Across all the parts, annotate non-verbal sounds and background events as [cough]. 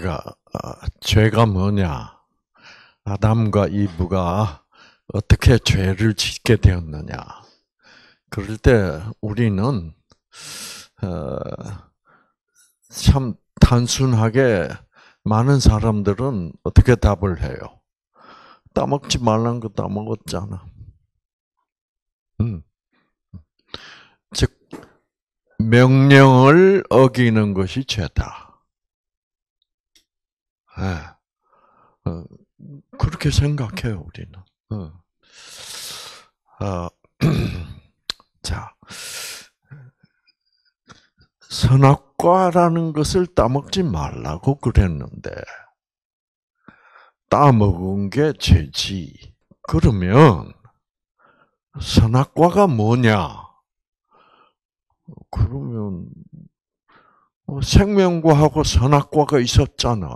우리가 아, 죄가 뭐냐? 아담과 이브가 어떻게 죄를 짓게 되었느냐? 그럴 때 우리는 어, 참 단순하게 많은 사람들은 어떻게 답을 해요? 따먹지 말란 거 따먹었잖아. 음. 즉 명령을 어기는 것이 죄다. 예. 어, 그렇게 생각해요, 우리는. 어. 아, [clears throat] 자, 선악과라는 것을 따먹지 말라고 그랬는데, 따먹은 게 죄지. 그러면, 선악과가 뭐냐? 그러면, 뭐 생명과하고 선악과가 있었잖아.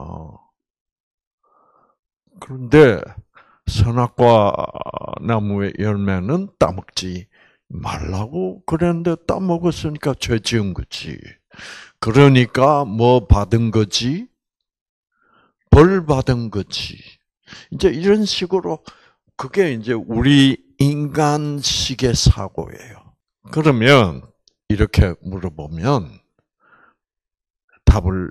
그런데 선악과 나무의 열매는 따먹지 말라고 그랬는데 따먹었으니까 죄 지은 거지. 그러니까 뭐 받은 거지? 벌 받은 거지. 이제 이런 식으로 그게 이제 우리 인간식의 사고예요. 그러면 이렇게 물어보면 답을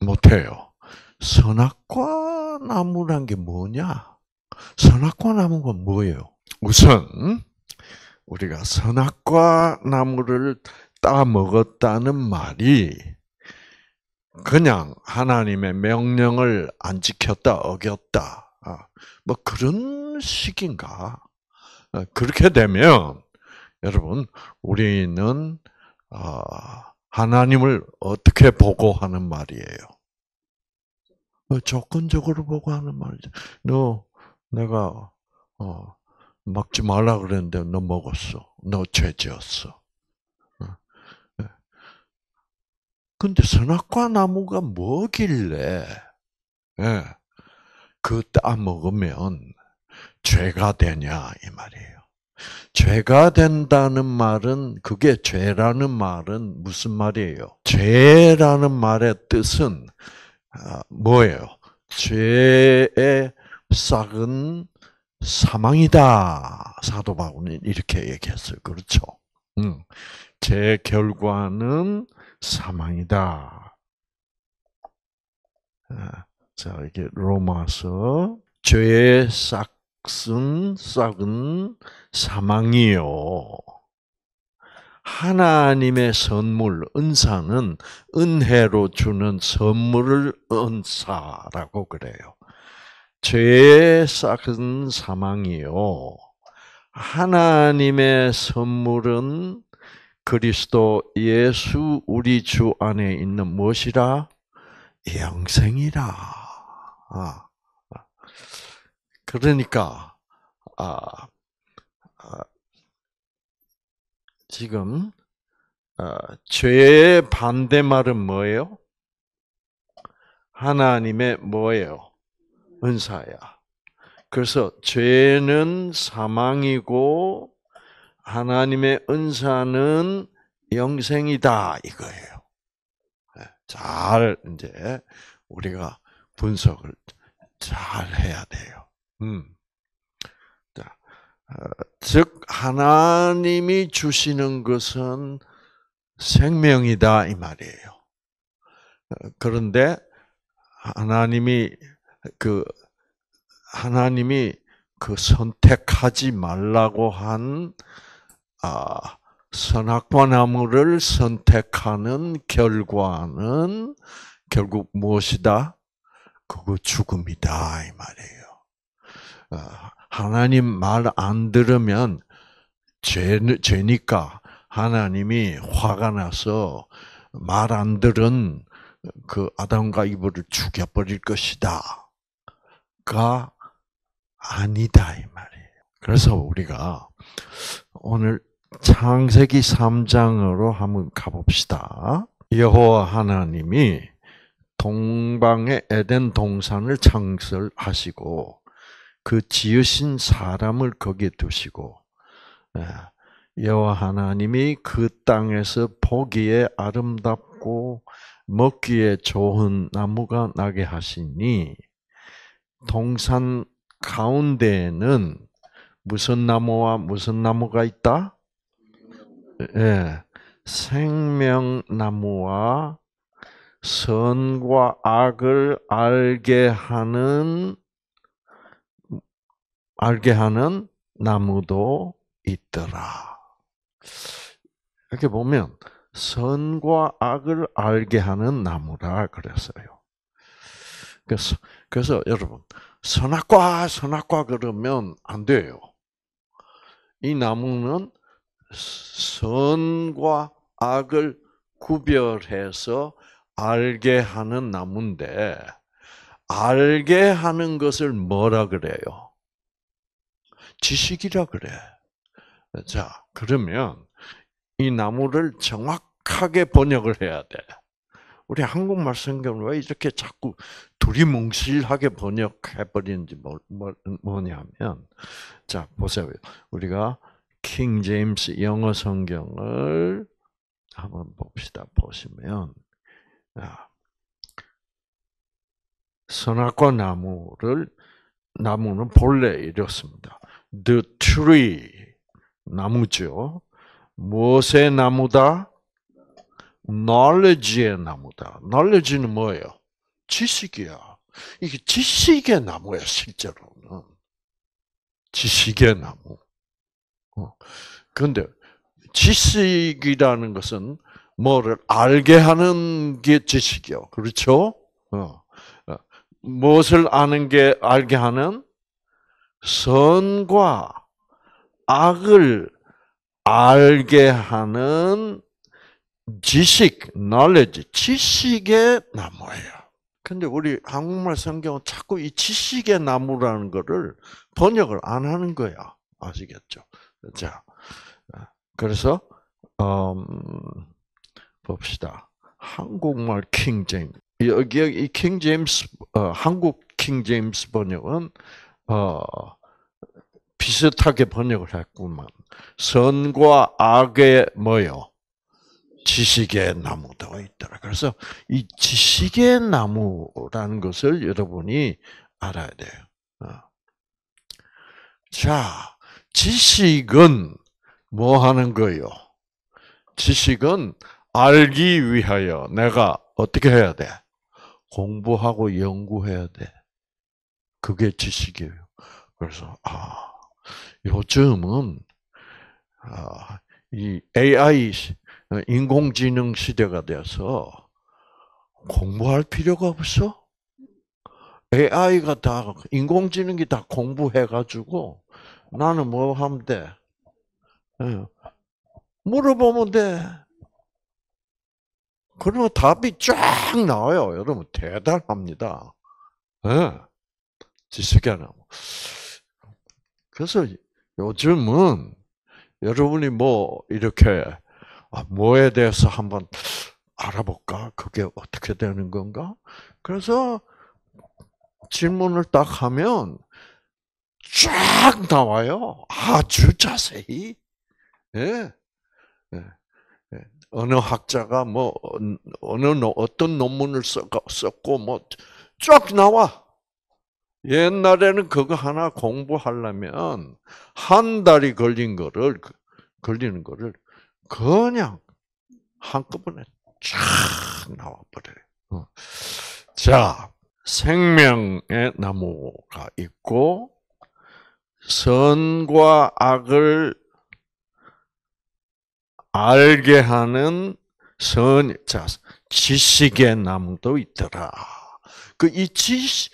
못해요. 선악과 선악과나무란 게 뭐냐? 선악과나무가 뭐예요? 우선 우리가 선악과나무를 따 먹었다는 말이 그냥 하나님의 명령을 안 지켰다, 어겼다. 아, 뭐 그런 식인가? 아, 그렇게 되면 여러분 우리는 아, 하나님을 어떻게 보고 하는 말이에요? 뭐 조건적으로 보고 하는 말이죠. 너 내가 어, 먹지 말라 그랬는데 너 먹었어. 너 죄지었어. 어, 예. 근데 선악과 나무가 뭐길래 예, 그따 먹으면 죄가 되냐 이 말이에요. 죄가 된다는 말은 그게 죄라는 말은 무슨 말이에요? 죄라는 말의 뜻은 아, 뭐예요? 죄의 싹은 사망이다. 사도 바울은 이렇게 얘기했어요. 그렇죠? 음, 제 결과는 사망이다. 아, 자, 이게 로마서 죄의 싹은 싹은 사망이요. 하나님의 선물, 은사는 은혜로 주는 선물을 은사라고 그래요. 죄의 싹은 사망이요. 하나님의 선물은 그리스도 예수 우리 주 안에 있는 무엇이라? 영생이라. 아, 아. 그러니까, 아, 지금 어, 죄의 반대말은 뭐예요? 하나님의 뭐예요? 은사야. 그래서 죄는 사망이고 하나님의 은사는 영생이다 이거예요. 예, 잘 이제 우리가 분석을 잘 해야 돼요. 음. 즉 하나님이 주시는 것은 생명이다 이 말이에요. 그런데 하나님이 그 하나님이 그 선택하지 말라고 한 아, 선악과 나무를 선택하는 결과는 결국 무엇이다? 그거 죽음이다 이 말이에요. 아, 하나님 말 안 들으면 죄, 죄니까 하나님이 화가 나서 말 안 들은 그 아담과 이브를 죽여버릴 것이다. 가 아니다 이 말이에요. 그래서 우리가 오늘 창세기 3장으로 한번 가봅시다. 여호와 하나님이 동방의 에덴 동산을 창설하시고 그 지으신 사람을 거기에 두시고 예, 여호와 하나님이 그 땅에서 보기에 아름답고 먹기에 좋은 나무가 나게 하시니 동산 가운데에는 무슨 나무와 무슨 나무가 있다? 예. 네. 생명나무와 선과 악을 알게 하는 알게 하는 나무도 있더라. 이렇게 보면 선과 악을 알게 하는 나무라 그랬어요. 그래서 그래서 여러분 선악과 선악과 그러면 안 돼요. 이 나무는 선과 악을 구별해서 알게 하는 나무인데 알게 하는 것을 뭐라 그래요? 지식이라 그래. 음. 자, 그러면 이 나무를 정확하게 번역을 해야 돼. 우리 한국말 성경을 왜 이렇게 자꾸 두리뭉실하게 번역해 버리는지 뭐, 뭐, 뭐냐면 자, 보세요. 우리가 킹 제임스 영어 성경을 한번 봅시다. 보시면 아, 선악과 나무를 나무는 본래 이렇습니다. the tree 나무죠. 무엇의 나무다? knowledge의 나무다. knowledge는 뭐예요? 지식이야. 이게 지식의 나무야 실제로는. 지식의 나무. 어. 그런데 지식이라는 것은 뭐를 알게 하는 게 지식이요. 그렇죠? 어. 어. 무엇을 아는 게 알게 하는 선과 악을 알게 하는 지식, knowledge, 지식의 나무예요. 근데 우리 한국말 성경은 자꾸 이 지식의 나무라는 거를 번역을 안 하는 거야. 아시겠죠? 자, 그래서 음, 봅시다. 한국말 킹제임 여기 이 킹제임스 어, 한국 킹제임스 번역은 어, 비슷하게 번역을 했구만. 선과 악의 뭐요? 지식의 나무도 있더라. 그래서 이 지식의 나무라는 것을 여러분이 알아야 돼요. 어. 자, 지식은 뭐 하는 거요? 지식은 알기 위하여 내가 어떻게 해야 돼? 공부하고 연구해야 돼. 그게 지식이에요. 그래서 아 요즘은 아, 이 AI 인공지능 시대가 돼서 공부할 필요가 없어. AI가 다 인공지능이 다 공부해가지고 나는 뭐 하면 돼? 예, 물어보면 돼. 그러면 답이 쫙 나와요. 여러분 대단합니다. 예. 지식이나 뭐. 그래서 요즘은 여러분이 뭐 이렇게 아, 뭐에 대해서 한번 알아볼까? 그게 어떻게 되는 건가? 그래서 질문을 딱 하면 쫙 나와요. 아주 자세히. 예. 예. 예. 어느 학자가 뭐 어느 어떤 논문을 썼고 뭐 쫙 나와. 옛날에는 그거 하나 공부하려면 한 달이 걸린 거를 그, 걸리는 거를 그냥 한꺼번에 쫙 나와버려요. 어. 자, 생명의 나무가 있고 선과 악을 알게 하는 선, 자, 지식의 나무도 있더라. 그 이 지식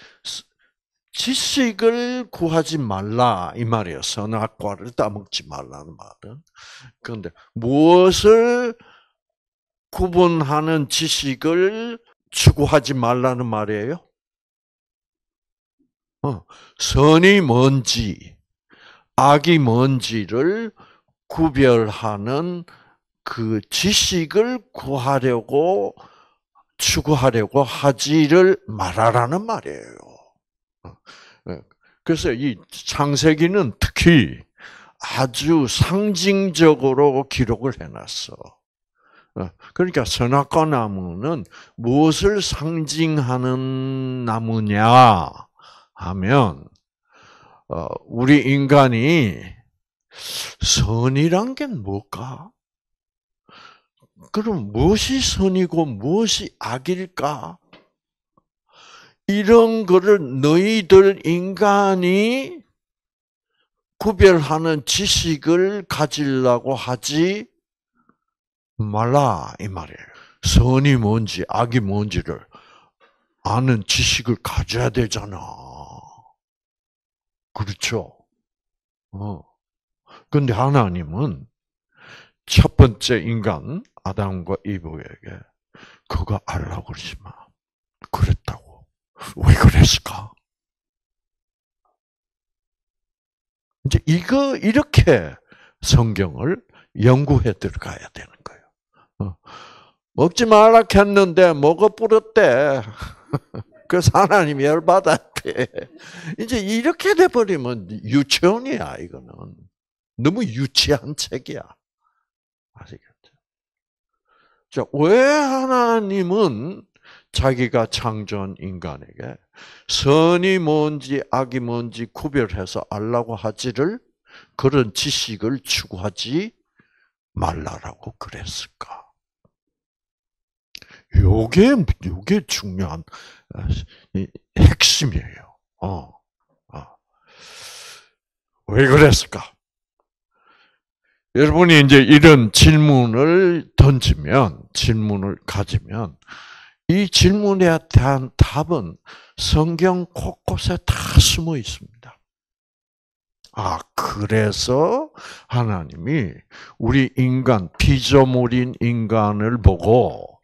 지식을 구하지 말라 이 말이에요. 선악과를 따먹지 말라는 말은. 그런데 무엇을 구분하는 지식을 추구하지 말라는 말이에요? 어, 선이 뭔지, 악이 뭔지를 구별하는 그 지식을 구하려고 추구하려고 하지를 말하라는 말이에요. 예. 그래서 이 창세기는 특히 아주 상징적으로 기록을 해놨어. 예. 그러니까 선악과 나무는 무엇을 상징하는 나무냐 하면 어, 우리 인간이 선이란 게 뭘까? 그럼 무엇이 선이고 무엇이 악일까? 이런 거를 너희들 인간이 구별하는 지식을 가지려고 하지 말라 이 말이에요. 선이 뭔지 악이 뭔지를 아는 지식을 가져야 되잖아. 그렇죠? 어. 근데 하나님은 첫 번째 인간 아담과 이브에게 그거 알라고 그러지 마. 그랬 왜 그랬을까? 이제 이거 이렇게 성경을 연구해 들어가야 되는 거예요. 어. 먹지 말라 했는데 먹어 뿌렸대. [laughs] 그래서 하나님 열받았대. 이제 이렇게 돼버리면 유치원이야, 이거는. 너무 유치한 책이야. 아시겠죠? 자, 왜 하나님은 자기가 창조한 인간에게 선이 뭔지 악이 뭔지 구별해서 알라고 하지를 그런 지식을 추구하지 말라라고 그랬을까? 요게 요게 중요한 어, 핵심이에요. 어. 어. 왜 그랬을까? 여러분이 이제 이런 질문을 던지면 질문을 가지면 이 질문에 대한 답은 성경 곳곳에 다 숨어 있습니다. 아, 그래서 하나님이 우리 인간, 피조물인 인간을 보고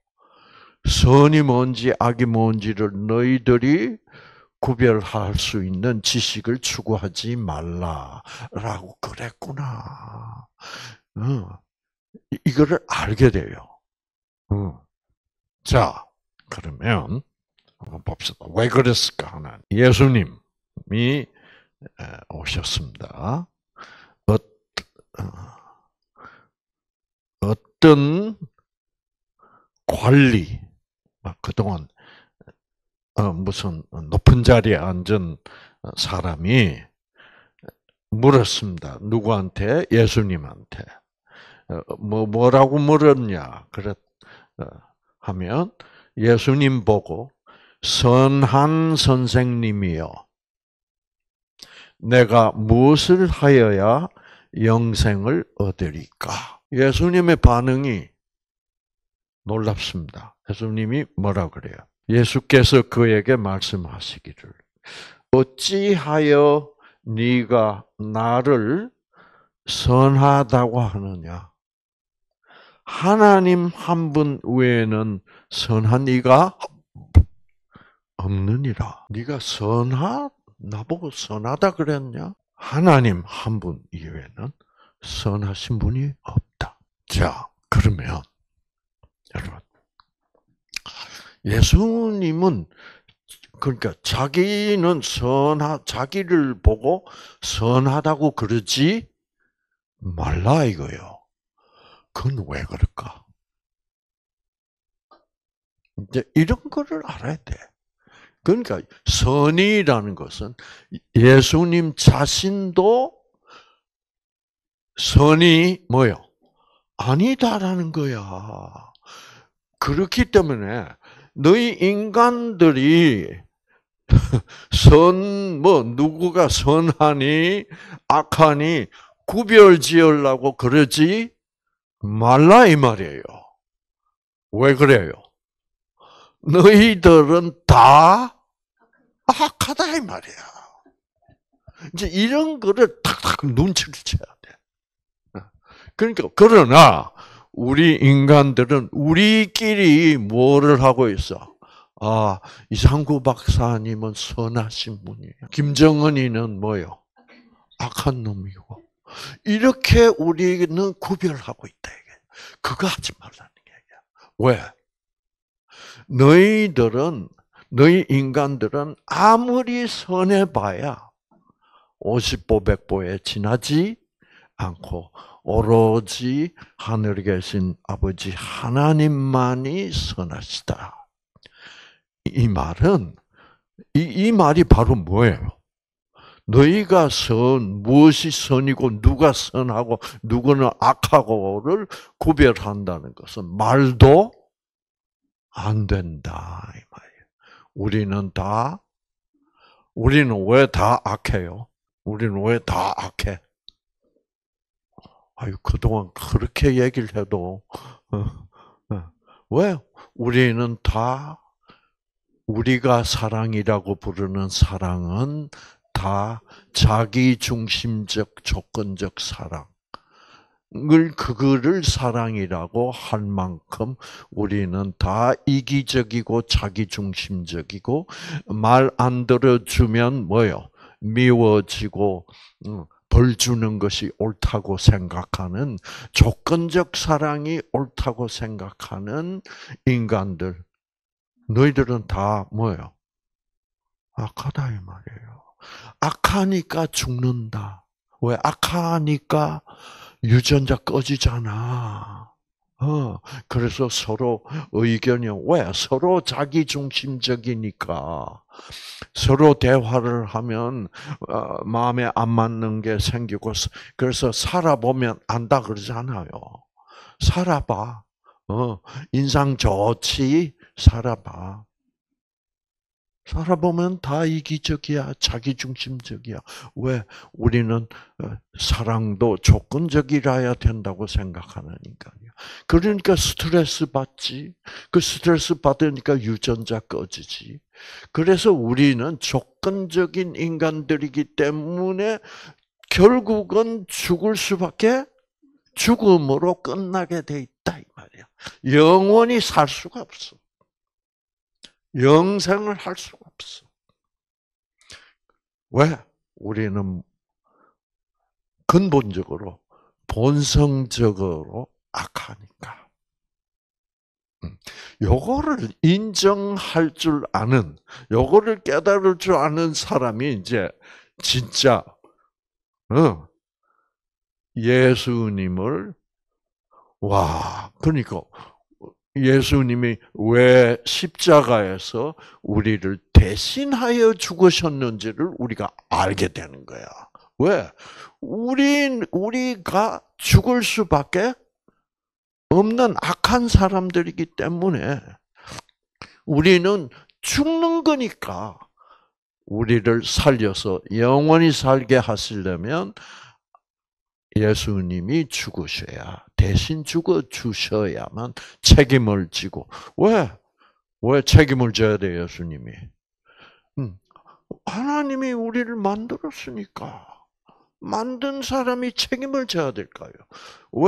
선이 뭔지 악이 뭔지를 너희들이 구별할 수 있는 지식을 추구하지 말라라고 그랬구나. 응. 이거를 알게 돼요. 응. 자, 그러면 한번 봅시다. 왜 그랬을까 하나. 예수님이 오셨습니다. 어, 어떤 관리, 그동안 어, 무슨 높은 자리에 앉은 사람이 물었습니다. 누구한테? 예수님한테. 어, 뭐, 뭐라고 물었냐? 그랬, 하면, 예수님 보고 선한 선생님이여 내가 무엇을 하여야 영생을 얻으리까? 예수님의 반응이 놀랍습니다. 예수님이 뭐라 그래요? 예수께서 그에게 말씀하시기를 어찌하여 네가 나를 선하다고 하느냐? 하나님 한 분 외에는 선한 이가 없느니라. 네가 선하 나보고 선하다 그랬냐? 하나님 한 분 이외에는 선하신 분이 없다. 자, 그러면 여러분 예수님은 그러니까 자기는 선하 자기를 보고 선하다고 그러지 말라 이거요. 그건 왜 그럴까? 이제 이런 거를 알아야 돼. 그러니까 선이라는 것은 예수님 자신도 선이 뭐요? 아니다라는 거야. 그렇기 때문에 너희 인간들이 [laughs] 선, 뭐, 누구가 선하니, 악하니, 구별 지으려고 그러지 말라, 이 말이에요. 왜 그래요? 너희들은 다 악하다 이 말이야. 이제 이런 거를 탁탁 눈치를 채야 돼. 그러니까 그러나 우리 인간들은 우리끼리 뭐를 하고 있어? 아 이상구 박사님은 선하신 분이에요. 김정은이는 뭐요? 악한 놈이고 이렇게 우리는 구별하고 있다. 이게 그거 하지 말라는 얘기야. 왜? 너희들은 너희 인간들은 아무리 선해 봐야 50보 100보에 지나지 않고 오로지 하늘에 계신 아버지 하나님만이 선하시다. 이 말은 이, 이 말이 바로 뭐예요? 너희가 선 무엇이 선이고 누가 선하고 누구는 악하고를 구별한다는 것은 말도 안 된다 이 말이에요. 우리는 다 우리는 왜 다 악해요? 우리는 왜 다 악해? 아유 그동안 그렇게 얘기를 해도 어, 어. 왜 우리는 다 우리가 사랑이라고 부르는 사랑은 다 자기 중심적 조건적 사랑. 을 그거를 사랑이라고 할 만큼 우리는 다 이기적이고 자기중심적이고 말 안 들어주면 뭐요 미워지고 음, 벌 주는 것이 옳다고 생각하는 조건적 사랑이 옳다고 생각하는 인간들 너희들은 다 뭐요 악하다 이 말이에요 악하니까 죽는다 왜 악하니까 유전자 꺼지잖아. 어, 그래서 서로 의견이 왜 서로 자기 중심적이니까 서로 대화를 하면 어, 마음에 안 맞는 게 생기고 그래서 살아보면 안다 그러잖아요. 살아봐. 어, 인상 좋지 살아봐. 살아보면 다 이기적이야, 자기중심적이야. 왜? 우리는 어, 사랑도 조건적이라야 된다고 생각하니까요. 그러니까 스트레스 받지. 그 스트레스 받으니까 유전자 꺼지지. 그래서 우리는 조건적인 인간들이기 때문에 결국은 죽을 수밖에 죽음으로 끝나게 돼 있다 이 말이야. 영원히 살 수가 없어. 영생을 할 수가 없어. 왜? 우리는 근본적으로 본성적으로 악하니까. 음. 요거를 인정할 줄 아는, 요거를 깨달을 줄 아는 사람이 이제 진짜 어, 예수님을 와 그러니까 예수님이 왜 십자가에서 우리를 대신하여 죽으셨는지를 우리가 알게 되는 거야. 왜? 우린 우리가 죽을 수밖에 없는 악한 사람들이기 때문에 우리는 죽는 거니까 우리를 살려서 영원히 살게 하시려면 예수님이 죽으셔야 대신 죽어 주셔야만 책임을 지고 왜? 왜 책임을 져야 돼 예수님이? 음. 하나님이 우리를 만들었으니까 만든 사람이 책임을 져야 될까요?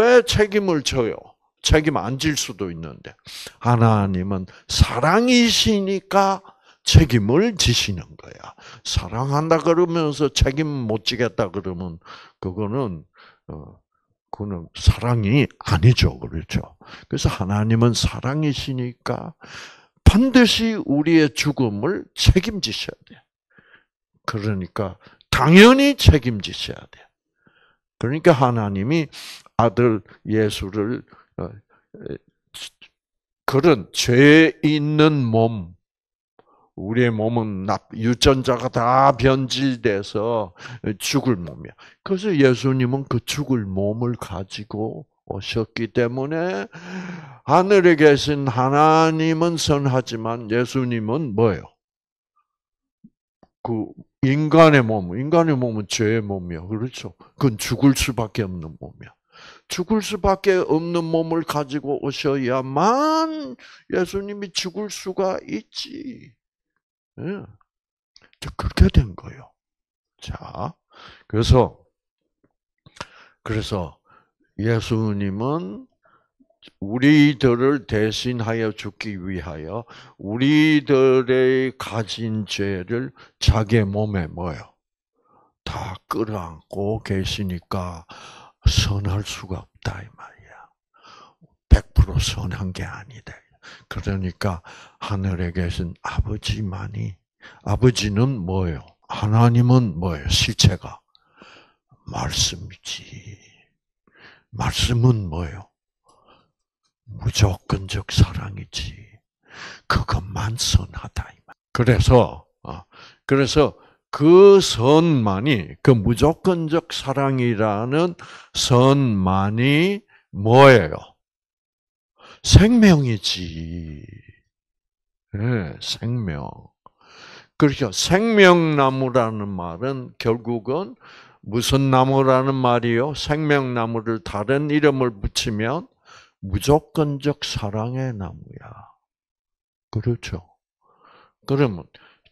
왜 책임을 져요? 책임 안 질 수도 있는데 하나님은 사랑이시니까 책임을 지시는 거야. 사랑한다 그러면서 책임 못 지겠다 그러면 그거는 어, 그는 사랑이 아니죠. 그렇죠. 그래서 하나님은 사랑이시니까 반드시 우리의 죽음을 책임지셔야 돼. 그러니까 당연히 책임지셔야 돼. 그러니까 하나님이 아들 예수를 어, 그런 죄 있는 몸, 우리의 몸은 유전자가 다 변질돼서 죽을 몸이야. 그래서 예수님은 그 죽을 몸을 가지고 오셨기 때문에 하늘에 계신 하나님은 선하지만 예수님은 뭐예요? 그 인간의 몸, 인간의 몸은 죄의 몸이야. 그렇죠? 그건 죽을 수밖에 없는 몸이야. 죽을 수밖에 없는 몸을 가지고 오셔야만 예수님이 죽을 수가 있지. 예. 그렇게 된 거예요. 자, 그래서, 그래서 예수님은 우리들을 대신하여 죽기 위하여 우리들의 가진 죄를 자기 몸에 뭐요? 다 끌어안고 계시니까 선할 수가 없다 이 말이야. 100% 선한 게 아니다. 그러니까 하늘에 계신 아버지만이 아버지는 뭐예요? 하나님은 뭐예요? 실체가 말씀이지. 말씀은 뭐예요? 무조건적 사랑이지. 그것만 선하다. 그래서 어, 그래서 그 선만이 그 무조건적 사랑이라는 선만이 뭐예요? 생명이지. 네, 생명. 그렇죠. 생명나무라는 말은 결국은 무슨 나무라는 말이요? 생명나무를 다른 이름을 붙이면 무조건적 사랑의 나무야. 그렇죠. 그러면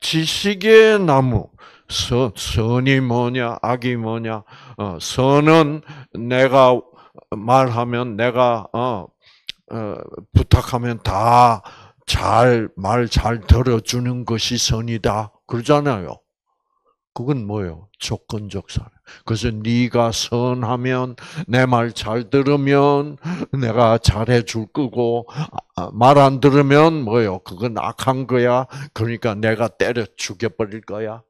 지식의 나무, 선, 선이 뭐냐, 악이 뭐냐, 어, 선은 내가 말하면 내가 어, 어, 부탁하면 다 잘 말 잘 들어주는 것이 선이다 그러잖아요. 그건 뭐예요? 조건적 선. 그래서 네가 선하면 내 말 잘 들으면 내가 잘해 줄 거고 아, 아, 말안 들으면 뭐예요? 그건 악한 거야. 그러니까 내가 때려 죽여 버릴 거야.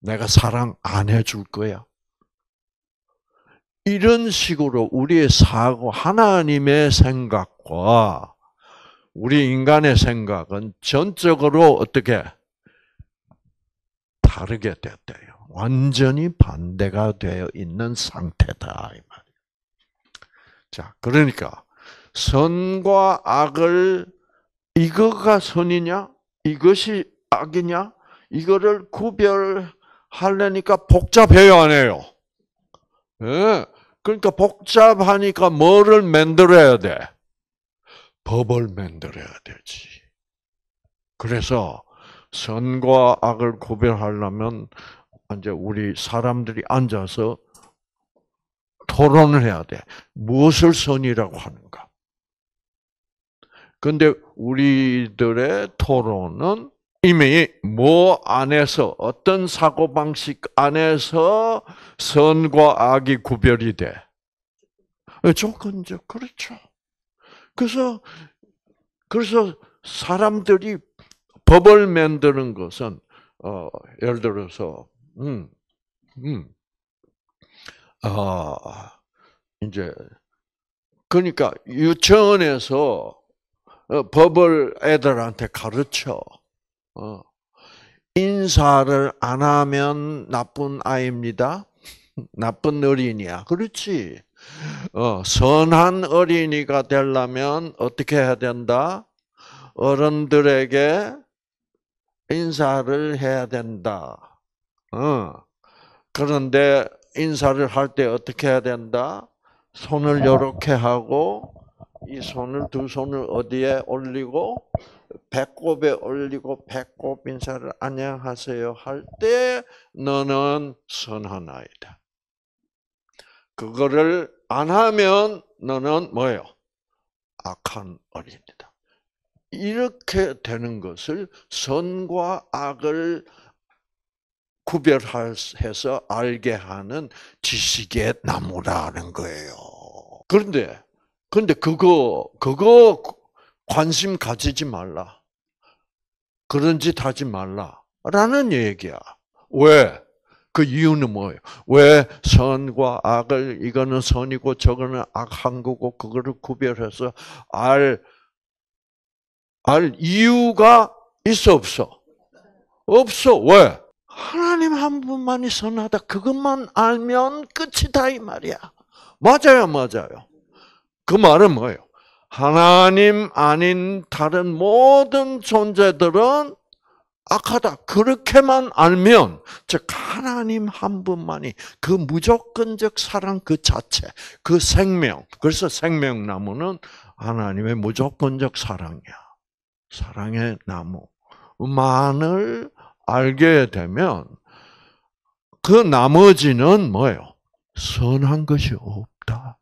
내가 사랑 안 해줄 거야. 이런 식으로 우리의 사고, 하나님의 생각과 우리 인간의 생각은 전적으로 어떻게 다르게 됐대요. 완전히 반대가 되어 있는 상태다 이 말이에요. 자, 그러니까 선과 악을 이거가 선이냐? 이것이 악이냐? 이거를 구별하려니까 복잡해요, 안 해요? 네. 그러니까 복잡하니까 뭐를 만들어야 돼? 법을 만들어야 되지. 그래서 선과 악을 구별하려면 이제 우리 사람들이 앉아서 토론을 해야 돼. 무엇을 선이라고 하는가? 근데 우리들의 토론은 이미 뭐 안에서 어떤 사고 방식 안에서 선과 악이 구별이 돼. 예, 조건적 그렇죠. 그래서 그래서 사람들이 법을 만드는 것은 어, 예를 들어서 음, 음, 아 이제 그러니까 유치원에서 어, 법을 애들한테 가르쳐. 어. 인사를 안 하면 나쁜 아이입니다. [laughs] 나쁜 어린이야. 그렇지. 어, 선한 어린이가 되려면 어떻게 해야 된다? 어른들에게 인사를 해야 된다. 어. 그런데 인사를 할 때 어떻게 해야 된다? 손을 이렇게 아. 하고 이 손을 두 손을 어디에 올리고 배꼽에 올리고 배꼽 인사를 안녕하세요 할 때 너는 선한 아이다. 그거를 안 하면 너는 뭐예요? 악한 어린이다. 이렇게 되는 것을 선과 악을 구별해서 알게 하는 지식의 나무라는 거예요. 그런데, 그런데 그거, 그거 관심 가지지 말라. 그런 짓 하지 말라. 라는 얘기야. 왜? 그 이유는 뭐예요? 왜 선과 악을, 이거는 선이고 저거는 악한 거고, 그거를 구별해서 알, 알 이유가 있어 없어? 없어. 왜? 하나님 한 분만이 선하다. 그것만 알면 끝이다 이 말이야. 맞아요, 맞아요. 그 말은 뭐예요? 하나님 아닌 다른 모든 존재들은 악하다. 그렇게만 알면, 즉, 하나님 한 분만이 그 무조건적 사랑 그 자체, 그 생명. 그래서 생명나무는 하나님의 무조건적 사랑이야. 사랑의 나무만을 알게 되면, 그 나머지는 뭐예요? 선한 것이 없다.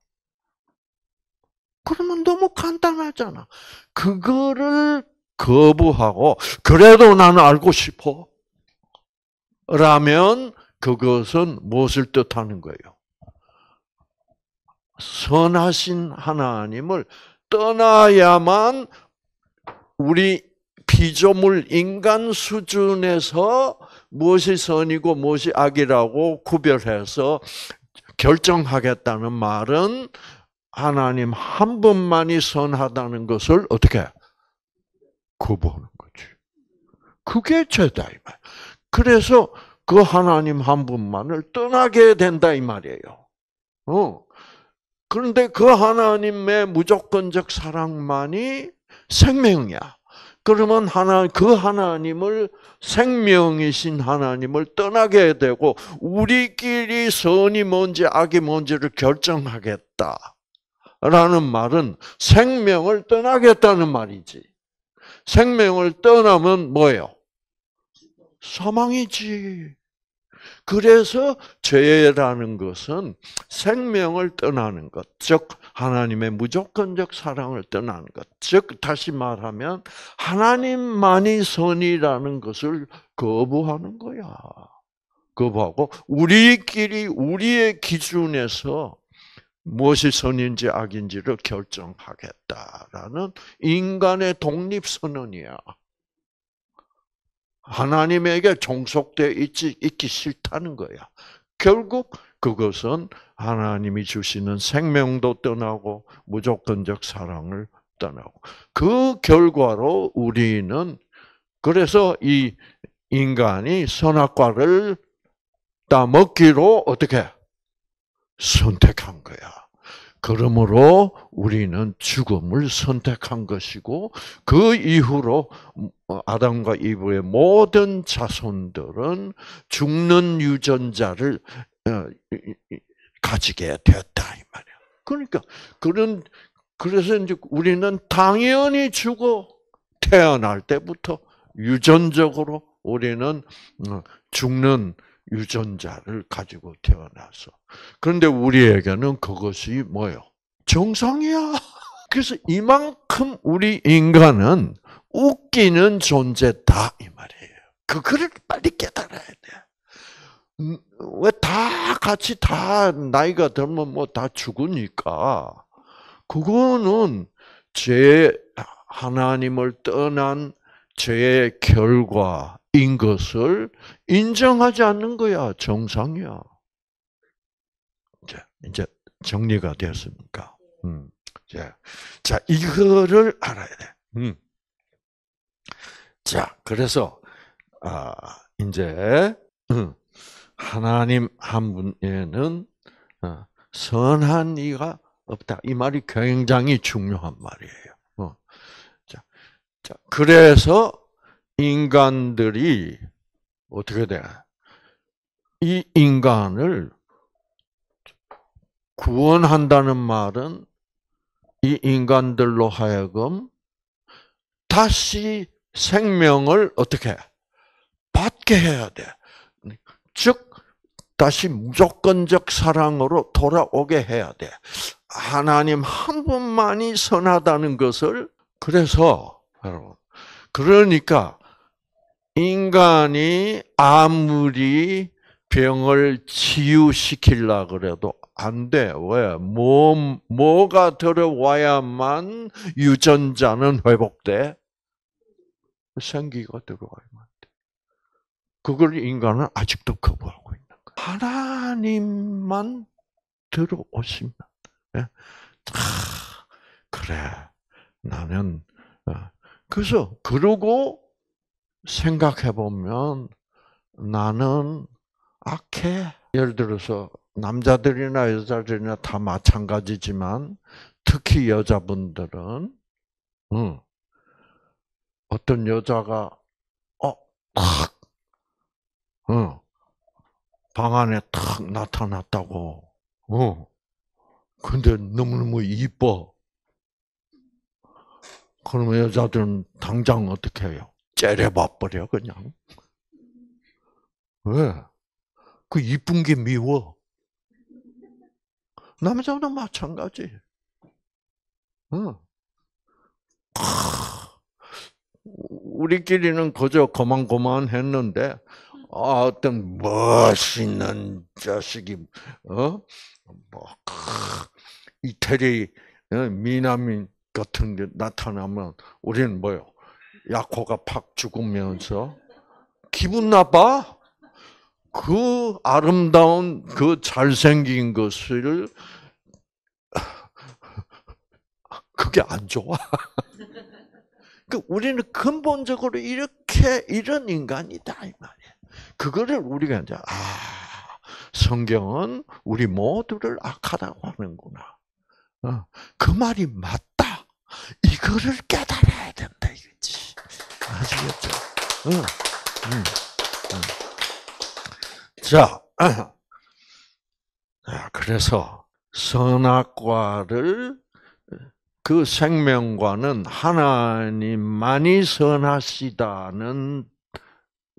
간단 하잖아. 그거를 거부하고 그래도 나는 알고 싶어. 라면 그것은 무엇을 뜻하는 거예요? 선하신 하나님을 떠나야만 우리 비조물 인간 수준에서 무엇이 선이고 무엇이 악이라고 구별해서 결정하겠다는 말은 하나님 한 분만이 선하다는 것을 어떻게 거부하는 거지. 그게 죄다 이 말. 그래서 그 하나님 한 분만을 떠나게 된다 이 말이에요. 어. 그런데 그 하나님의 무조건적 사랑만이 생명이야. 그러면 하나 그 하나님을 생명이신 하나님을 떠나게 되고 우리끼리 선이 뭔지 악이 뭔지를 결정하겠다. 라는 말은 생명을 떠나겠다는 말이지. 생명을 떠나면 뭐예요? 사망이지. 그래서 죄라는 것은 생명을 떠나는 것, 즉 하나님의 무조건적 사랑을 떠나는 것, 즉 다시 말하면 하나님만이 선이라는 것을 거부하는 거야. 거부하고 우리끼리 우리의 기준에서 무엇이 선인지 악인지를 결정하겠다라는 인간의 독립 선언이야. 하나님에게 종속돼 있지 있기 싫다는 거야. 결국 그것은 하나님이 주시는 생명도 떠나고 무조건적 사랑을 떠나고 그 결과로 우리는 그래서 이 인간이 선악과를 따먹기로 어떻게 선택한 거야. 그러므로 우리는 죽음을 선택한 것이고 그 이후로 아담과 이브의 모든 자손들은 죽는 유전자를 어, 가지게 되었다 이 말이야. 그러니까 그런 그래서 이제 우리는 당연히 죽어 태어날 때부터 유전적으로 우리는 어, 죽는 유전자를 가지고 태어나서. 그런데 우리에게는 그것이 뭐요? 정상이야. [laughs] 그래서 이만큼 우리 인간은 웃기는 존재다 이 말이에요. 그거를 빨리 깨달아야 돼. 음, 왜다 같이 다 나이가 들면 뭐 다 죽으니까 그거는 제 하나님을 떠난 죄의 결과 인 것을 인정하지 않는 거야. 정상이야. 이제, 이제 정리가 되었습니까? 음. 자, 이거를 알아야 돼. 음. 자, 그래서, 아, 이제, 음. 하나님 한 분에는 어, 선한 이가 없다. 이 말이 굉장히 중요한 말이에요. 어. 자, 자, 그래서 인간들이 어떻게 돼? 이 인간을 구원한다는 말은 이 인간들로 하여금 다시 생명을 어떻게 받게 해야 돼. 즉 다시 무조건적 사랑으로 돌아오게 해야 돼. 하나님 한 분만이 선하다는 것을 그래서 여러분 그러니까 인간이 아무리 병을 치유시키려 그래도 안 돼. 왜? 뭐, 뭐가 들어와야만 유전자는 회복돼? 생기가 들어와야만 돼. 그걸 인간은 아직도 거부하고 있는 거야. 하나님만 들어오시면, 예? 아, 그래. 나는, 어, 그래서, 그러고, 생각해 보면 나는 악해. 예를 들어서 남자들이나 여자들이나 다 마찬가지지만 특히 여자분들은 음, 어떤 여자가 어, 탁, 어, 방 안에 탁 나타났다고. 어. 근데 너무너무 이뻐. 그러면 여자들은 당장 어떻게 해요? 째려봐버려 그냥. 왜? 그 이쁜 게 미워. 남자도 마찬가지. 응. 우리끼리는 그저 고만고만 했는데, 아, 어떤 멋있는 자식이, 어? 뭐, 이태리 어, 미남인 같은 게 나타나면 우리는 뭐요? 약호가 팍 죽으면서 기분 나빠? 그 아름다운 그 잘생긴 것을 [laughs] 그게 안 좋아. [laughs] 그 우리는 근본적으로 이렇게 이런 인간이다 이 말이야. 그거를 우리가 이제 아 성경은 우리 모두를 악하다고 하는구나. 어, 그 말이 맞다. 이거를 깨달아. 하시겠죠. 응. 응. 응. 자, [clears throat] 아, 그래서 선악과를 그 생명과는 하나님만이 선하시다는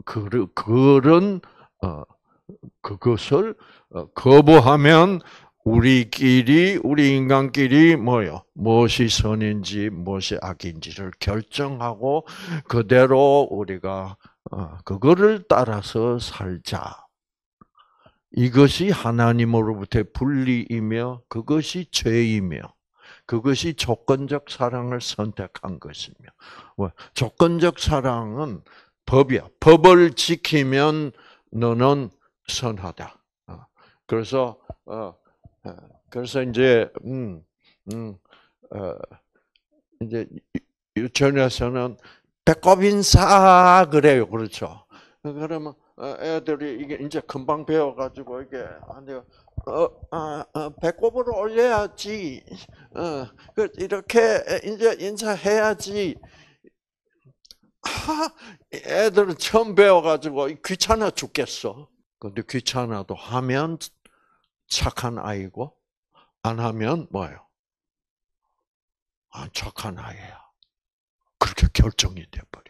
그런 어, 그것을 어, 거부하면 우리끼리 우리 인간끼리 뭐요? 무엇이 선인지 무엇이 악인지를 결정하고 그대로 우리가 어, 그거를 따라서 살자. 이것이 하나님으로부터의 분리이며 그것이 죄이며 그것이 조건적 사랑을 선택한 것이며 뭐, 조건적 사랑은 법이야. 법을 지키면 너는 선하다. 어, 그래서 어, 어, 그래서 이제 음, 음, 어, 이제 유치원에서는 배꼽 인사 그래요, 그렇죠? 그러면 어, 애들이 이게 이제 금방 배워가지고 이게 아니 어, 어, 어, 배꼽을 올려야지. 어, 그 이렇게 이제 인사해야지. 아, 애들은 처음 배워가지고 귀찮아 죽겠어. 근데 귀찮아도 하면 착한 아이고 안 하면 뭐예요? 안 아, 착한 아이야. 그렇게 결정이 돼버려.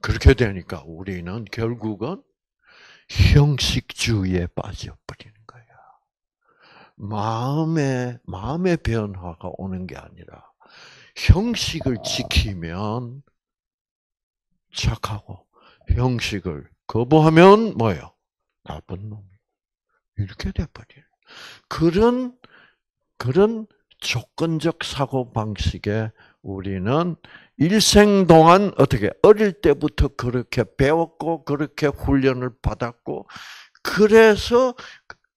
그렇게 되니까 우리는 결국은 형식주의에 빠져버리는 거야. 마음의 마음의 변화가 오는 게 아니라 형식을 지키면 착하고 형식을 거부하면 뭐예요? 나쁜 놈. 이렇게 돼버려. 그런 그런 조건적 사고 방식에 우리는 일생 동안 어떻게 어릴 때부터 그렇게 배웠고 그렇게 훈련을 받았고 그래서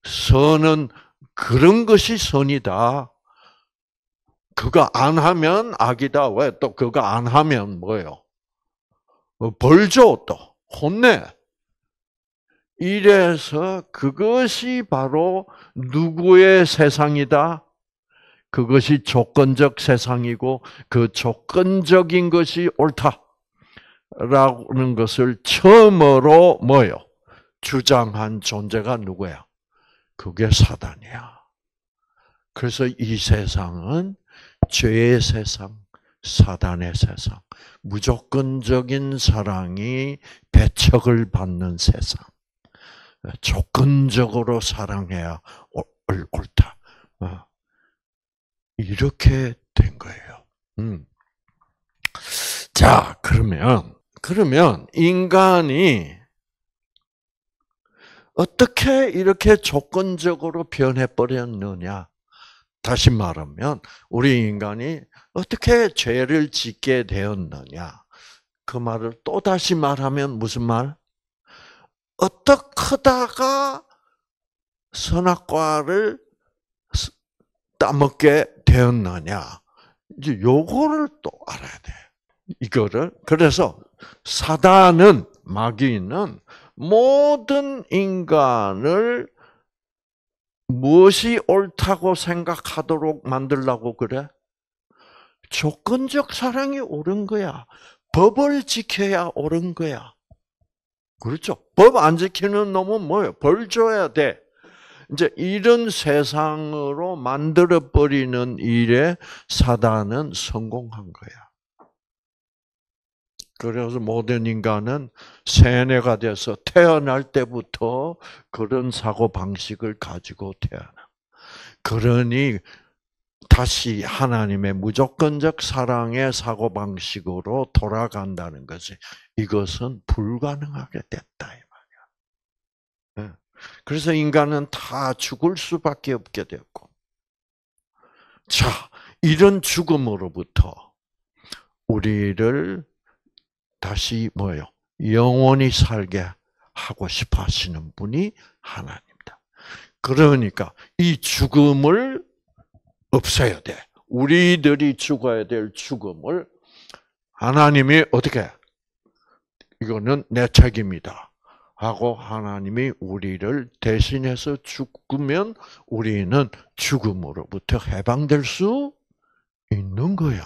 선은 그런 것이 선이다. 그거 안 하면 악이다. 왜 또 그거 안 하면 뭐요? 어, 벌죠또 혼내. 이래서 그것이 바로 누구의 세상이다? 그것이 조건적 세상이고 그 조건적인 것이 옳다라는 것을 처음으로 뭐요? 주장한 존재가 누구야? 그게 사단이야. 그래서 이 세상은 죄의 세상, 사단의 세상, 무조건적인 사랑이 배척을 받는 세상. 조건적으로 사랑해야 옳다. 어. 이렇게 된 거예요. 음. 자, 그러면, 그러면 인간이 어떻게 이렇게 조건적으로 변해버렸느냐? 다시 말하면, 우리 인간이 어떻게 죄를 짓게 되었느냐? 그 말을 또 다시 말하면 무슨 말? 어떻게 하다가 선악과를 따먹게 되었느냐. 이제 요거를 또 알아야 돼. 이거를. 그래서 사단은, 마귀는 모든 인간을 무엇이 옳다고 생각하도록 만들라고 그래? 조건적 사랑이 옳은 거야. 법을 지켜야 옳은 거야. 그렇죠. 법 안 지키는 놈은 뭐예요? 벌 줘야 돼. 이제 이런 세상으로 만들어 버리는 일에 사단은 성공한 거야. 그래서 모든 인간은 세뇌가 돼서 태어날 때부터 그런 사고 방식을 가지고 태어나. 그러니 다시 하나님의 무조건적 사랑의 사고 방식으로 돌아간다는 것이 이것은 불가능하게 됐다. 이 말이야. 예. 그래서 인간은 다 죽을 수밖에 없게 되었고. 자, 이런 죽음으로부터 우리를 다시 뭐요 영원히 살게 하고 싶어 하시는 분이 하나님이다. 그러니까 이 죽음을 없애야 돼. 우리들이 죽어야 될 죽음을 하나님이 어떻게 이거는 내 책임이다. 하고 하나님이 우리를 대신해서 죽으면 우리는 죽음으로부터 해방될 수 있는 거야.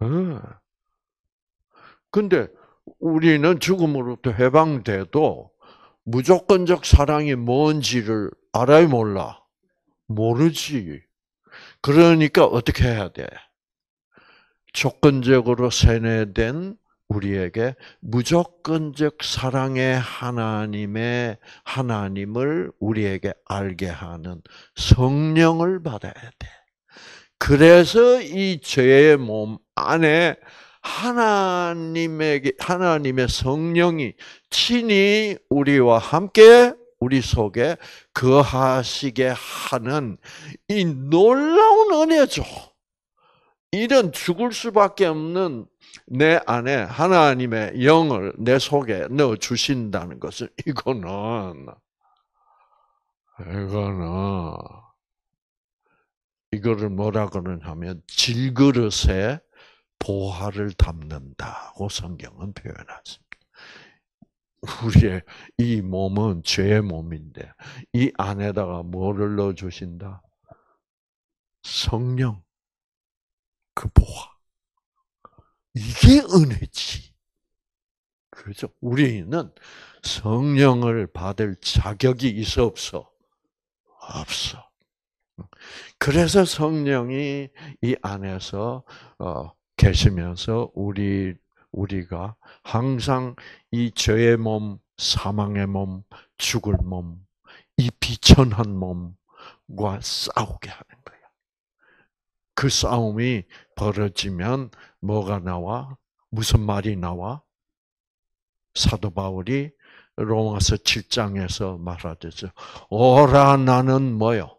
어. 근데 우리는 죽음으로부터 해방돼도 무조건적 사랑이 뭔지를 알아요, 몰라? 모르지. 그러니까 어떻게 해야 돼? 조건적으로 세뇌된 우리에게 무조건적 사랑의 하나님의 하나님을 우리에게 알게 하는 성령을 받아야 돼. 그래서 이 죄의 몸 안에 하나님에게 하나님의 성령이 친히 우리와 함께 우리 속에 거하시게 하는 이 놀라운 은혜죠. 이런 죽을 수밖에 없는 내 안에 하나님의 영을 내 속에 넣어 주신다는 것은 [laughs] 이거는 이거는 이거를 뭐라 그러냐면 질그릇에 보화를 담는다고 성경은 표현하십니다. 우리의 이 몸은 죄의 몸인데 이 안에다가 뭐를 넣어 주신다? 성령 그 보화. 이게 은혜지. 그렇죠? 우리는 성령을 받을 자격이 있어 없어? 없어. 그래서 성령이 이 안에서 어, 계시면서 우리 우리가 항상 이 죄의 몸, 사망의 몸, 죽을 몸, 이 비천한 몸과 싸우게 하는 거예요. 그 싸움이 벌어지면 뭐가 나와? 무슨 말이 나와? 사도 바울이 로마서 7장에서 말하듯 오라 나는 뭐요?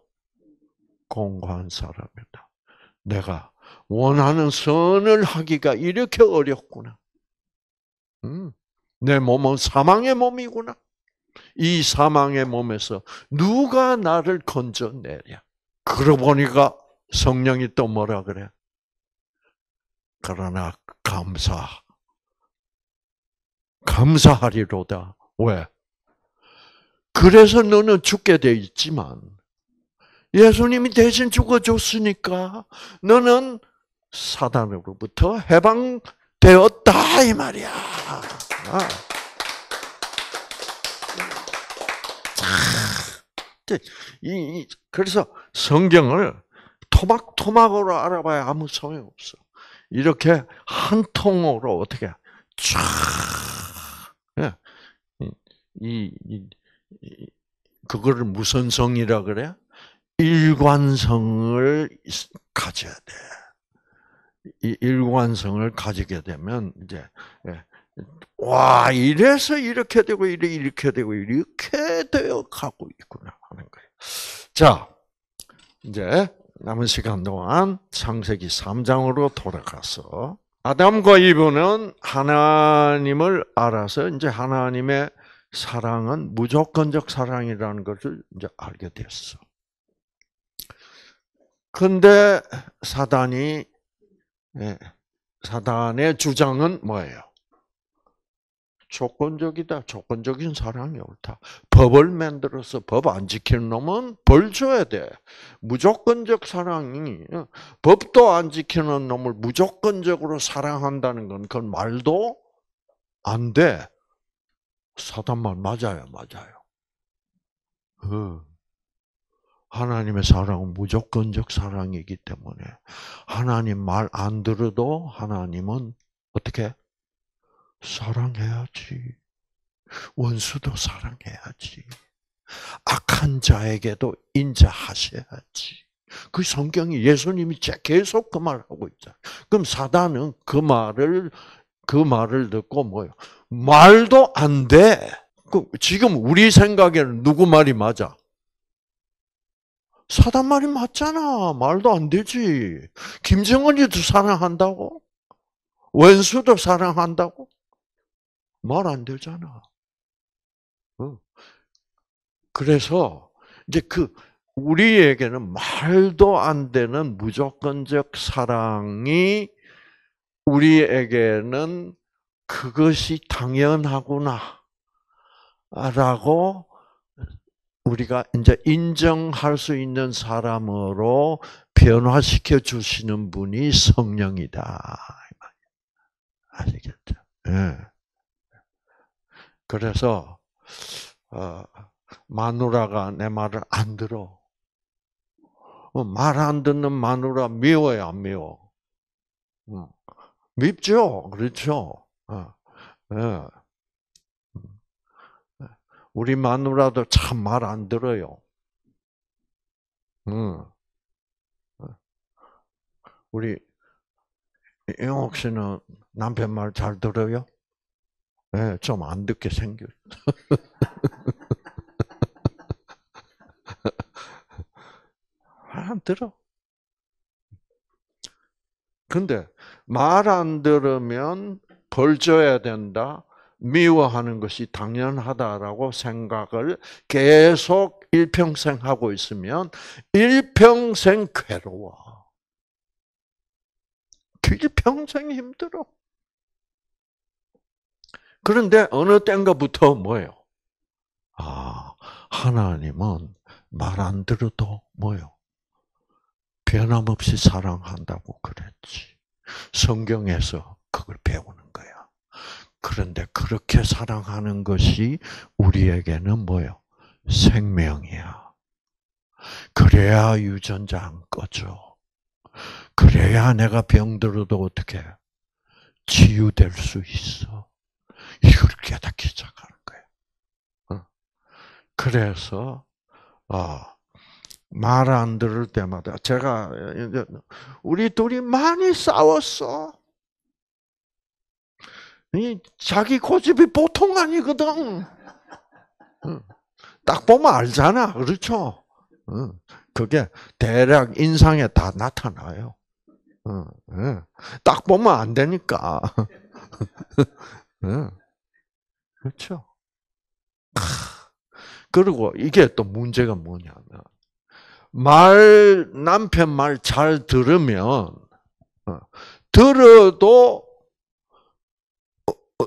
공고한 사람이다. 내가 원하는 선을 하기가 이렇게 어렵구나. 음, 내 몸은 사망의 몸이구나. 이 사망의 몸에서 누가 나를 건져내랴? 그러고 보니까 성령이 또 뭐라 그래? 그러나 감사. 감사하리로다. 왜? 그래서 너는 죽게 돼 있지만 예수님이 대신 죽어줬으니까 너는 사단으로부터 해방되었다 이 말이야. 아. 자, 그래서 성경을 토막토막으로 알아봐야 아무 소용 없어. 이렇게 한 통으로 어떻게 쫙 예. 이, 이, 이, 그거를 무슨 성이라 그래? 일관성을 가져야 돼. 이 일관성을 가지게 되면 이제 예. 와 이래서 이렇게 되고 이래 이렇게 되고 이렇게 되어 가고 있구나 하는 거예요. 자 이제 남은 시간 동안 창세기 3장으로 돌아가서 아담과 이브는 하나님을 알아서 이제 하나님의 사랑은 무조건적 사랑이라는 것을 이제 알게 됐어. 근데 사단이 예, 사단의 주장은 뭐예요? 조건적이다. 조건적인 사랑이 옳다. 법을 만들어서 법 안 지키는 놈은 벌 줘야 돼. 무조건적 사랑이 어, 법도 안 지키는 놈을 무조건적으로 사랑한다는 건 그건 말도 안 돼. 사단만 맞아요, 맞아요. 어. 하나님의 사랑은 무조건적 사랑이기 때문에 하나님 말 안 들어도 하나님은 어떻게 사랑해야지. 원수도 사랑해야지. 악한 자에게도 인자하셔야지. 그 성경이 예수님이 계속 그 말하고 있잖 그럼 사단은 그 말을 그 말을 듣고 뭐요? 말도 안 돼. 그 지금 우리 생각에는 누구 말이 맞아? 사단 말이 맞잖아. 말도 안 되지. 김정은이도 사랑한다고? 원수도 사랑한다고? 말안 되잖아. 어. 그래서 이제 그 우리에게는 말도 안 되는 무조건적 사랑이 우리에게는 그것이 당연하구나라고 우리가 이제 인정할 수 있는 사람으로 변화시켜 주시는 분이 성령이다. 아시겠죠? 예. 그래서 어, 마누라가 내 말을 안 들어. 말 안 듣는 마누라 미워요, 안 미워? 음. 밉죠, 그렇죠. 어. 예. 우리 마누라도 참 말 안 들어요. 음. 우리 영옥 씨는 남편 말 잘 들어요? 네, 예, 좀안 듣게 생겨. [laughs] 안 들어. 근데 말 안 들으면 벌 줘야 된다. 미워하는 것이 당연하다라고 생각을 계속 일평생 하고 있으면 일평생 괴로워. 일평생 힘들어. 그런데 어느 땐가부터 뭐예요? 아, 하나님은 말 안 들어도 뭐요? 변함없이 사랑한다고 그랬지. 성경에서 그걸 배우는 거야. 그런데 그렇게 사랑하는 것이 우리에게는 뭐요? 생명이야. 그래야 유전자 안 꺼져. 그래야 내가 병들어도 어떻게 치유될 수 있어. 이걸 깨닫기 시작하는 거예요. 어? 그래서 아, 말안 들을 때마다 제가 우리 둘이 많이 싸웠어. 이 자기 고집이 보통 아니거든. 딱 보면 알잖아, 그렇죠? 그게 대략 인상에 다 나타나요. 딱 보면 안 되니까. [laughs] 그렇죠? 그리고 이게 또 문제가 뭐냐면 말 남편 말 잘 들으면 어, 들어도 어, 어,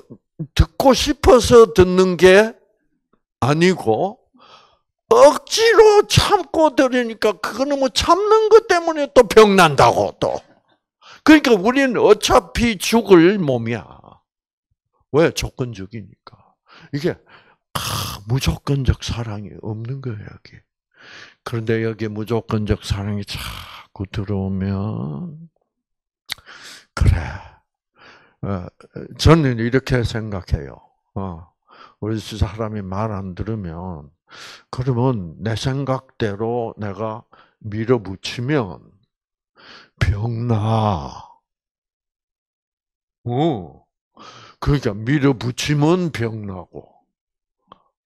듣고 싶어서 듣는 게 아니고 억지로 참고 들으니까 그거 너무 뭐 참는 것 때문에 또 병난다고 또. 그러니까 우리는 어차피 죽을 몸이야. 왜? 조건적이니까. 이게 무조건적 사랑이 없는 거예요, 여기. 그런데 여기 무조건적 사랑이 자꾸 들어오면, 그래. 어, 저는 이렇게 생각해요. 어, 우리 사람이 말 안 들으면, 그러면 내 생각대로 내가 밀어붙이면 병나. 어. 그러니까 밀어붙이면 병나고,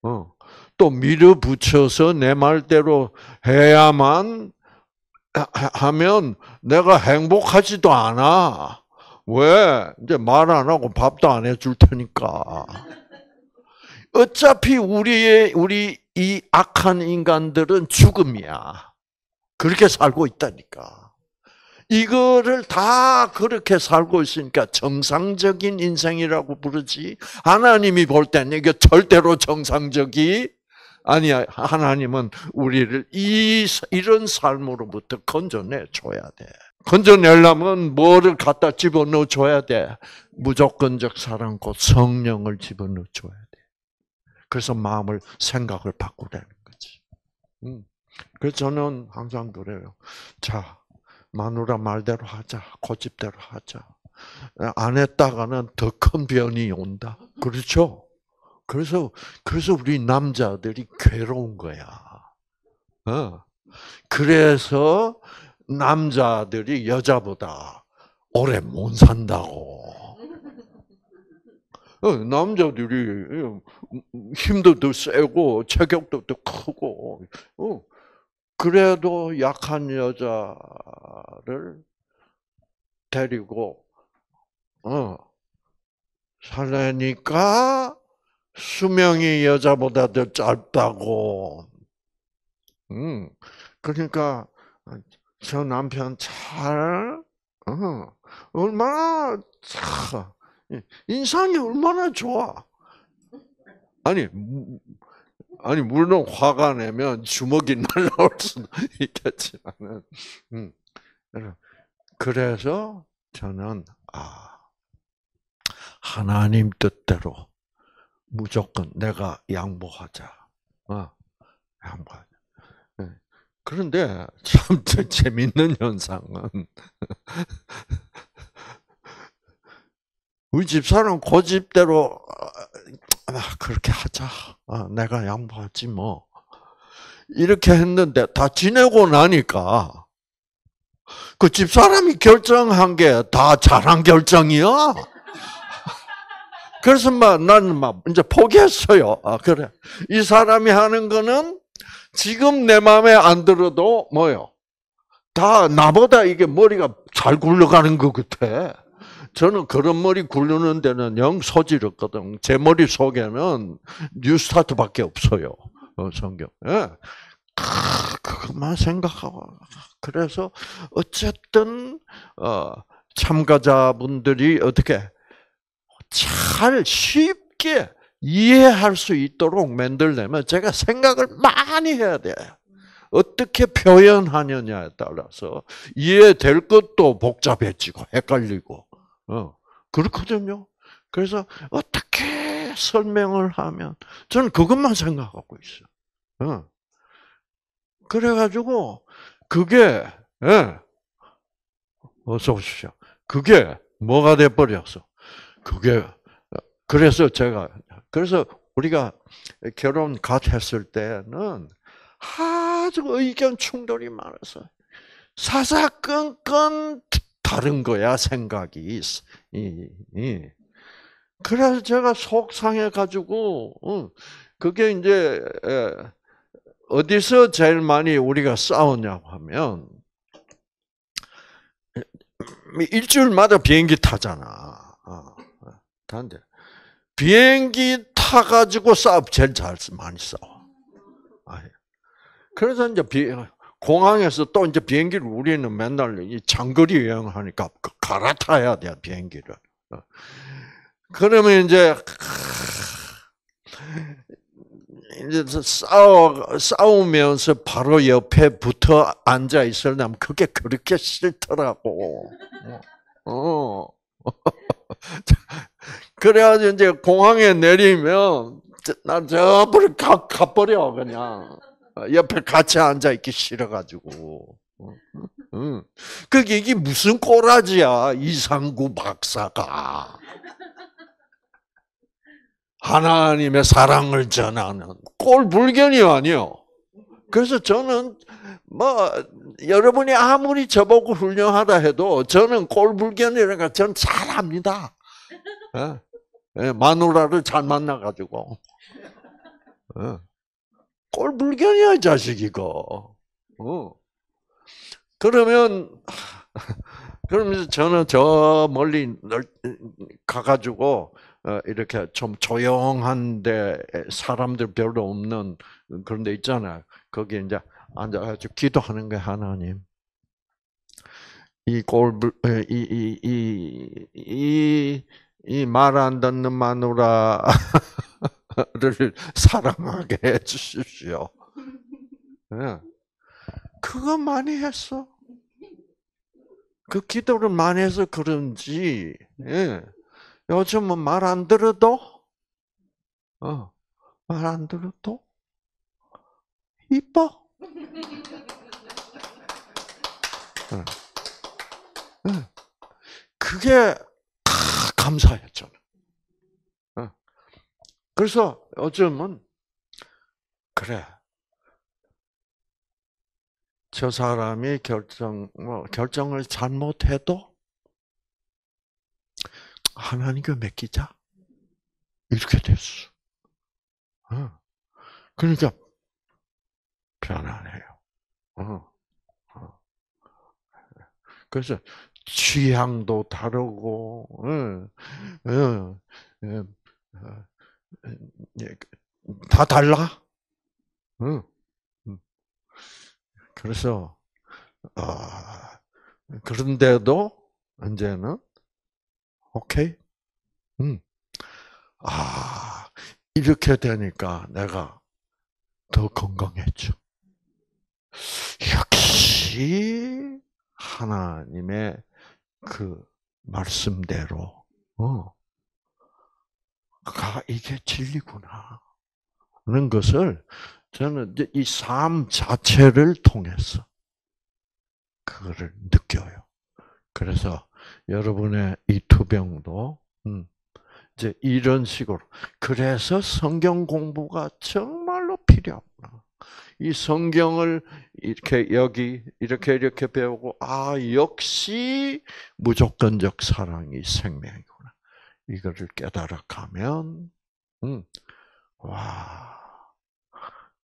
어. 또 밀어붙여서 내 말대로 해야만 하면 내가 행복하지도 않아. 왜? 이제 말 안 하고 밥도 안 해줄 테니까. 어차피 우리의, 우리 이 악한 인간들은 죽음이야. 그렇게 살고 있다니까. 이거를 다 그렇게 살고 있으니까 정상적인 인생이라고 부르지. 하나님이 볼 때는 이게 절대로 정상적이 아니야. 하나님은 우리를 이 이런 삶으로부터 건져내 줘야 돼. 건져내려면 뭐를 갖다 집어넣어 줘야 돼? 무조건적 사랑 곧 성령을 집어넣어 줘야 돼. 그래서 마음을 생각을 바꾸라는 거지. 음. 그래서 저는 항상 그래요. 자, 마누라 말대로 하자, 고집대로 하자. 안 했다가는 더 큰 변이 온다. 그렇죠? 그래서 그래서 우리 남자들이 괴로운 거야. 어. 그래서 남자들이 여자보다 오래 못 산다고. 어, 남자들이 음, 음, 힘도 더 세고 체격도 더 크고 어, 그래도 약한 여자를 데리고 어 살래니까 수명이 여자보다 더 짧다고. 음 그러니까 저 남편 잘 어, 얼마나 차 인상이 얼마나 좋아. 아니 아니 물론 화가 내면 주먹이 [laughs] 날라올 수도 있겠지만 음. 그래서 저는 아 하나님 뜻대로 무조건 내가 양보하자. 어, 양보하자. 네. 그런데 참 [laughs] 재밌는 현상은 [laughs] 우리 집사람 고집대로 어, 아, 그렇게 하자. 아, 내가 양보하지 뭐. 이렇게 했는데 다 지내고 나니까 그 집사람이 결정한 게 다 잘한 결정이야. [laughs] 그래서 막 나는 막 이제 포기했어요. 아 그래. 이 사람이 하는 거는 지금 내 마음에 안 들어도 뭐요? 다 나보다 이게 머리가 잘 굴러가는 것 같아. 저는 그런 머리 굴르는 데는 영 소질 없거든. 제 머릿 속에는 뉴스타트밖에 없어요. 어, 성경. 예. 그것만 생각하고 그래서 어쨌든 어, 참가자분들이 어떻게 잘 쉽게 이해할 수 있도록 만들려면 제가 생각을 많이 해야 돼. 어떻게 표현하느냐에 따라서 이해될 것도 복잡해지고 헷갈리고 어, 그렇거든요. 그래서 어떻게 설명을 하면 저는 그것만 생각하고 있어 어. 그래가지고 그게 예. 어서 오십시오. 그게 뭐가 돼 버렸어. 그게 그래서 제가 그래서 우리가 결혼 갓 했을 때는 아주 의견 충돌이 많아서 사사건건 다른 거야 생각이. 그래서 제가 속상해 가지고 어, 그게 이제 어디서 제일 많이 우리가 싸우냐고 하면 일주일마다 비행기 타잖아. 단데 어, 비행기 타 가지고 싸움 제일 잘 많이 싸워. 아, 예. 그래서 이제 비 공항에서 또 이제 비행기를 우리는 맨날 이 장거리 여행하니까 그 갈아타야 돼 비행기를. 어. 그러면 이제 이제 싸워 싸우면서 바로 옆에 붙어 앉아 있으려면 그게 그렇게 싫더라고. 어. 어. [laughs] 그래가지고 이제 공항에 내리면 난 저버리 가버려 그냥. 어, 옆에 같이 앉아 있기 싫어가지고. 어, 응. 그게 이게 무슨 꼬라지야 이상구 박사가 하나님의 사랑을 전하는 꼴불견이 아니요. 그래서 저는 뭐 여러분이 아무리 저보고 훌륭하다 해도 저는 꼴불견이라니까 저는 잘합니다. 예? 예, 마누라를 잘 만나가지고. 예. 꼴불견이야 자식이고. 어. 그러면 그러면 저는 저 멀리 가가지고 어, 이렇게 좀 조용한데 사람들 별로 없는 그런 데 있잖아요. 거기 이제 앉아가지고 기도하는 게 하나님. 이 꼴불 어, 이이 이 이 말 안 듣는 마누라 [laughs] 나를 사랑하게 해주십시오. 예. 그거 많이 했어. 그 기도를 많이 해서 그런지, 예. 요즘은 뭐 말안 들어도, 어, 말 안 들어도, 이뻐. 예. 그게, 아, 감사했잖아. 그래서 어쩌면 그래. 저 사람이 결정 뭐 결정을 잘못해도 하나님께 맡기자 이렇게 됐어. 어. 그러니까 편안해요. 어. 어. 그래서 취향도 다르고, 어. 예, 그, 다 달라. 응. 음. 그래서 아, 그런데도 이제는 오케이. 음. 아, 이렇게 되니까 내가 더 건강했죠. 역시 하나님의 그 말씀대로 어, 가 이게 진리구나. 는 것을 저는 이 삶 자체를 통해서 그거를 느껴요. 그래서 여러분의 이 투병도 음, 이제 이런 식으로 그래서 성경 공부가 정말로 필요하구나. 이 성경을 이렇게 여기 이렇게 이렇게 배우고 아 역시 무조건적 사랑이 생명 이거를 깨달아 가면, 음, 와,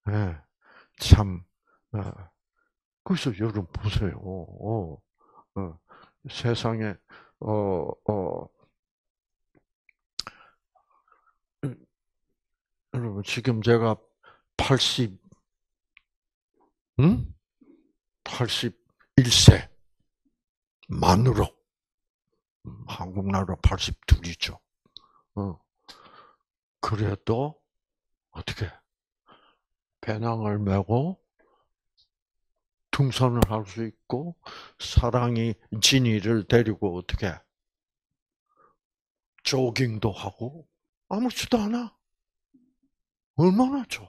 네, 참, 어, 그래서 여러분 보세요. 어, 어, 세상에, 어, 어, 음, 여러분, 지금 제가 80, 응? 81세 만으로 한국나라 82이죠. 어. 그래도 어떻게 배낭을 메고 등산을 할 수 있고 사랑이 진이를 데리고 어떻게 조깅도 하고 아무렇지도 않아. 얼마나 좋아.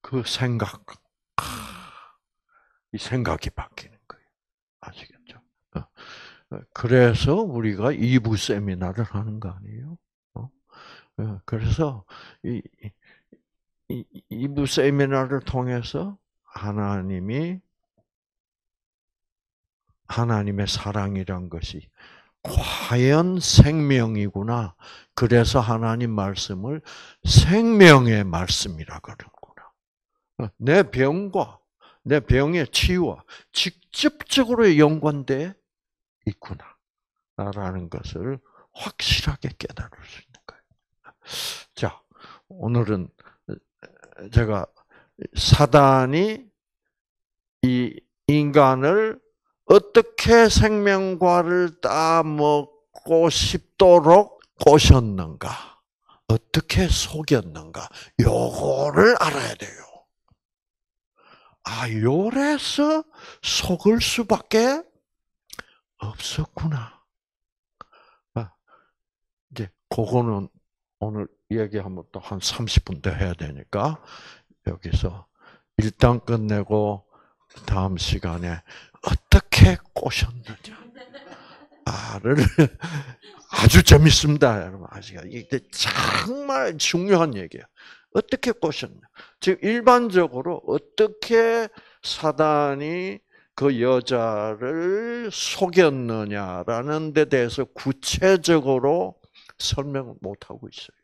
그 생각, 이 생각이 바뀌는 거예요. 아시죠 그래서 우리가 2부 세미나를 하는 거 아니에요? 어? 예, 그래서 이, 이, 2부 세미나를 통해서 하나님이 하나님의 사랑이란 것이 과연 생명이구나. 그래서 하나님 말씀을 생명의 말씀이라 그러는구나. 어, 내 병과 내 병의 치유와 직접적으로 연관돼 있구나라는 것을 확실하게 깨달을 수 있는 거예요. 자, 오늘은 제가 사단이 이 인간을 어떻게 생명과를 따먹고 싶도록 꼬셨는가, 어떻게 속였는가, 요거를 알아야 돼요. 아, 요래서 속을 수밖에 없었구나. 아, 이제 그거는 오늘 이야기하면 또한 30분 더 해야 되니까 여기서 일단 끝내고 다음 시간에 어떻게 꼬셨느냐를 [laughs] 아주 재밌습니다, 여러분 아시가 이게 정말 중요한 얘기예요. 어떻게 꼬셨냐? 지금 일반적으로 어떻게 사단이 그 여자를 속였느냐라는 데 대해서 구체적으로 설명 을 못하고 있어요.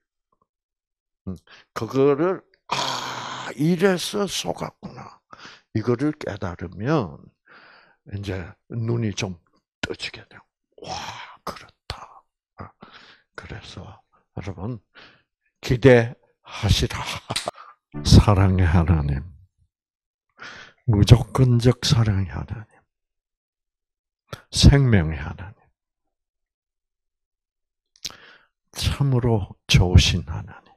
음, 그거를 아 이래서 속았구나. 이거를 깨달으면 이제 눈이 좀 떠지게 돼요. 와 그렇다. 아, 그래서 여러분 기대하시라. [laughs] 사랑의 하나님. 무조건적 사랑의 하나님, 생명의 하나님, 참으로 좋으신 하나님.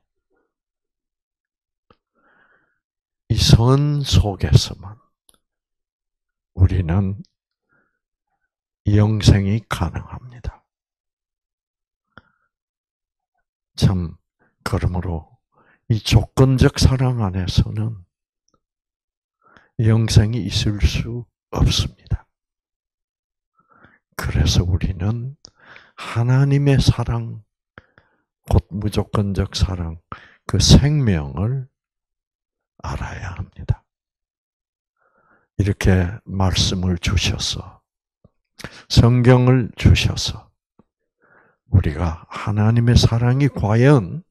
이 선 속에서만 우리는 영생이 가능합니다. 참, 그러므로 이 조건적 사랑 안에서는 영생이 있을 수 없습니다. 그래서 우리는 하나님의 사랑, 곧 무조건적 사랑, 그 생명을 알아야 합니다. 이렇게 말씀을 주셔서, 성경을 주셔서, 우리가 하나님의 사랑이 과연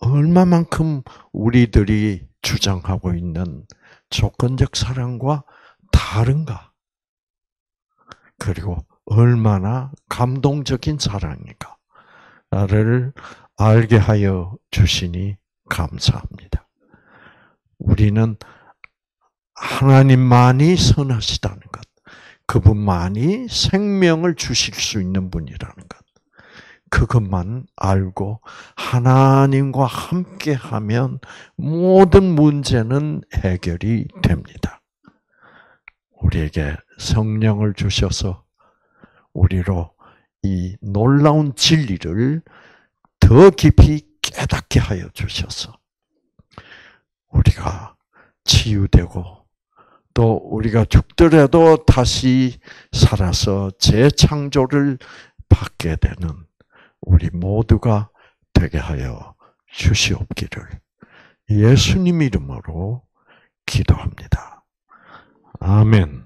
얼마만큼 우리들이 주장하고 있는 조건적 사랑과 다른가? 그리고 얼마나 감동적인 사랑인가를 알게 하여 주시니 감사합니다. 우리는 하나님만이 선하시다는 것, 그분만이 생명을 주실 수 있는 분이라는 것, 그것만 알고 하나님과 함께 하면 모든 문제는 해결이 됩니다. 우리에게 성령을 주셔서 우리로 이 놀라운 진리를 더 깊이 깨닫게 하여 주셔서 우리가 치유되고 또 우리가 죽더라도 다시 살아서 재창조를 받게 되는 우리 모두가 되게 하여 주시옵기를 예수님 이름으로 기도합니다. 아멘.